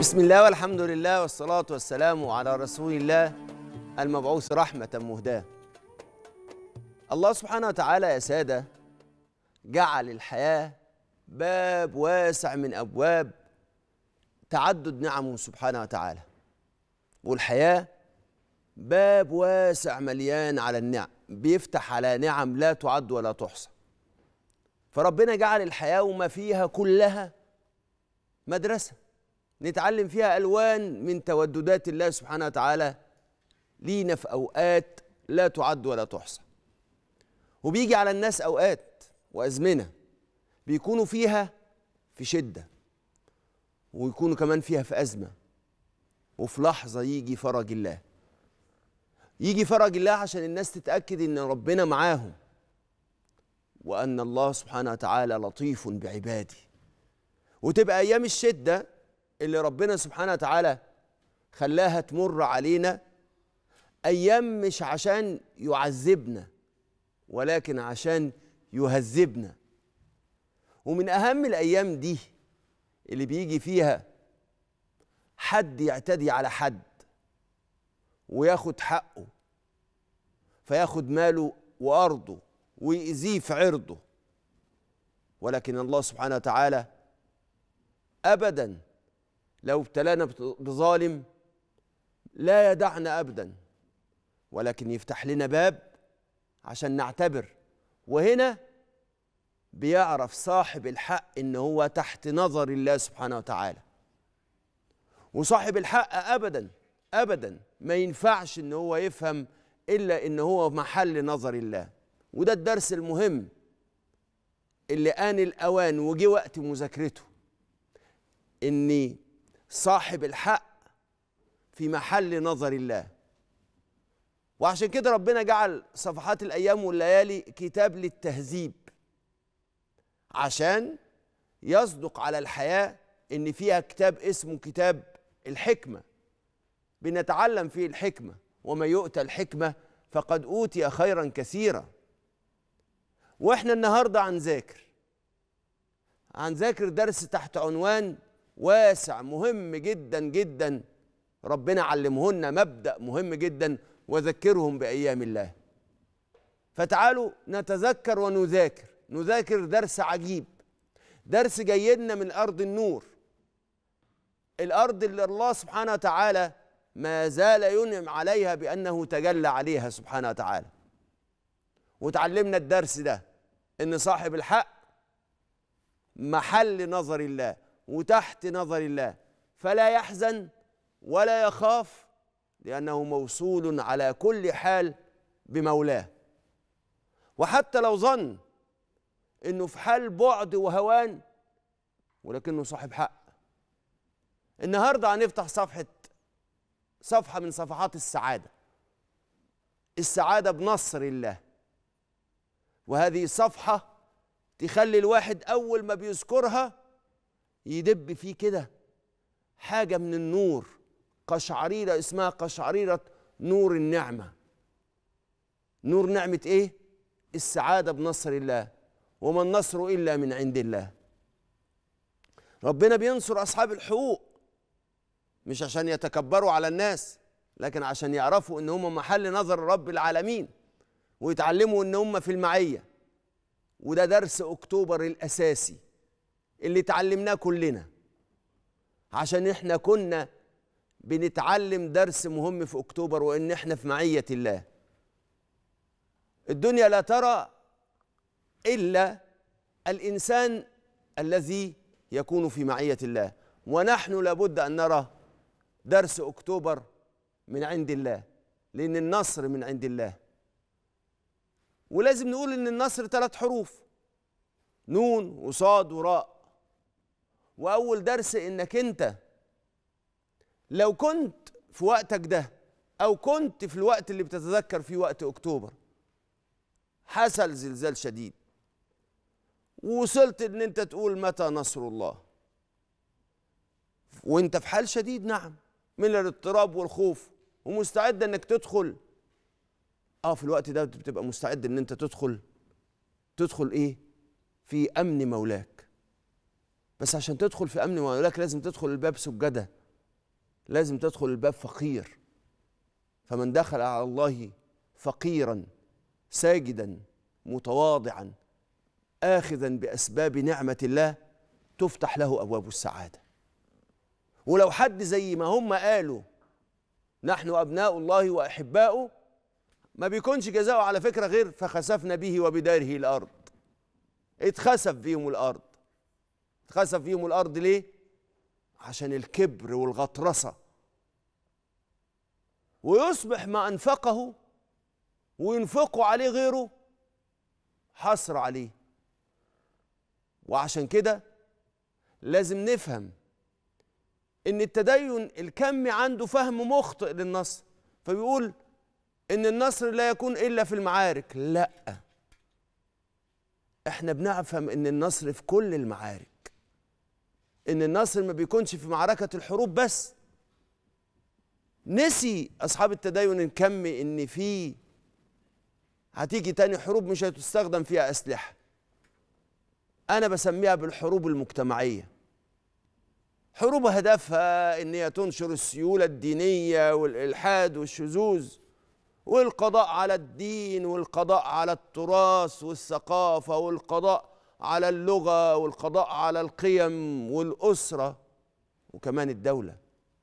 بسم الله والحمد لله والصلاة والسلام على رسول الله المبعوث رحمة مهداة الله سبحانه وتعالى يا سادة جعل الحياة باب واسع من أبواب تعدد نعمه سبحانه وتعالى والحياة باب واسع مليان على النعم بيفتح على نعم لا تعد ولا تحصى فربنا جعل الحياة وما فيها كلها مدرسة نتعلم فيها ألوان من توددات الله سبحانه وتعالى لينا في أوقات لا تعد ولا تحصى وبيجي على الناس أوقات وأزمنة بيكونوا فيها في شدة ويكونوا كمان فيها في أزمة وفي لحظة يجي فرج الله يجي فرج الله عشان الناس تتأكد إن ربنا معاهم وأن الله سبحانه وتعالى لطيف بعباده وتبقى أيام الشدة اللي ربنا سبحانه وتعالى خلاها تمر علينا ايام مش عشان يعذبنا ولكن عشان يهذبنا ومن اهم الايام دي اللي بيجي فيها حد يعتدي على حد وياخد حقه فياخد ماله وارضه ويأذيه في عرضه ولكن الله سبحانه وتعالى ابدا لو ابتلانا بظالم لا يدعنا ابدا ولكن يفتح لنا باب عشان نعتبر وهنا بيعرف صاحب الحق ان هو تحت نظر الله سبحانه وتعالى وصاحب الحق ابدا ابدا ما ينفعش ان هو يفهم الا ان هو محل نظر الله وده الدرس المهم اللي آن الأوان وجي وقت مذاكرته إني صاحب الحق في محل نظر الله وعشان كده ربنا جعل صفحات الايام والليالي كتاب للتهذيب عشان يصدق على الحياه ان فيها كتاب اسمه كتاب الحكمه بنتعلم فيه الحكمه وما يؤتى الحكمه فقد اوتي خيرا كثيرا واحنا النهارده عن ذاكر عن ذاكر درس تحت عنوان واسع مهم جدا جدا ربنا علمهن مبدأ مهم جدا وذكرهم بأيام الله فتعالوا نتذكر ونذاكر نذاكر درس عجيب درس جيدنا من أرض النور الأرض اللي الله سبحانه وتعالى ما زال ينعم عليها بأنه تجلى عليها سبحانه وتعالى وتعلمنا الدرس ده إن صاحب الحق محل نظر الله وتحت نظر الله فلا يحزن ولا يخاف لأنه موصول على كل حال بمولاه وحتى لو ظن انه في حال بعد وهوان ولكنه صاحب حق النهارده هنفتح صفحه صفحه من صفحات السعاده السعاده بنصر الله وهذه صفحه تخلي الواحد اول ما بيذكرها يدب فيه كده حاجة من النور قشعريرة اسمها قشعريرة نور النعمة نور نعمة ايه؟ السعادة بنصر الله وما النصر إلا من عند الله ربنا بينصر أصحاب الحقوق مش عشان يتكبروا على الناس لكن عشان يعرفوا ان هم محل نظر رب العالمين ويتعلموا ان هم في المعيه وده درس اكتوبر الاساسي اللي اتعلمناه كلنا عشان احنا كنا بنتعلم درس مهم في اكتوبر وان احنا في معيه الله الدنيا لا ترى الا الانسان الذي يكون في معيه الله ونحن لابد ان نرى درس اكتوبر من عند الله لان النصر من عند الله ولازم نقول ان النصر ثلاث حروف نون وصاد وراء واول درس انك انت لو كنت في وقتك ده او كنت في الوقت اللي بتتذكر فيه وقت اكتوبر حصل زلزال شديد ووصلت ان انت تقول متى نصر الله وانت في حال شديد نعم من الاضطراب والخوف ومستعد انك تدخل اه في الوقت ده بتبقى مستعد ان انت تدخل تدخل ايه في امن مولاك بس عشان تدخل في امن وامان لك لازم تدخل الباب سجده لازم تدخل الباب فقير فمن دخل على الله فقيرا ساجدا متواضعا اخذا باسباب نعمه الله تفتح له ابواب السعاده ولو حد زي ما هم قالوا نحن ابناء الله واحباؤه ما بيكونش جزاؤه على فكره غير فخسفنا به وبداره الارض اتخسف بهم الارض اتخسف فيهم الارض ليه عشان الكبر والغطرسه ويصبح ما انفقه وينفقه عليه غيره حصر عليه وعشان كده لازم نفهم ان التدين الكمي عنده فهم مخطئ للنصر فبيقول ان النصر لا يكون الا في المعارك لا احنا بنفهم ان النصر في كل المعارك ان النصر ما بيكونش في معركه الحروب بس نسي اصحاب التدين الكمي ان في هتيجي تاني حروب مش هتستخدم فيها اسلحه انا بسميها بالحروب المجتمعيه حروب هدفها ان هي تنشر السيوله الدينيه والالحاد والشذوذ والقضاء على الدين والقضاء على التراث والثقافه والقضاء على اللغة والقضاء على القيم والأسرة وكمان الدولة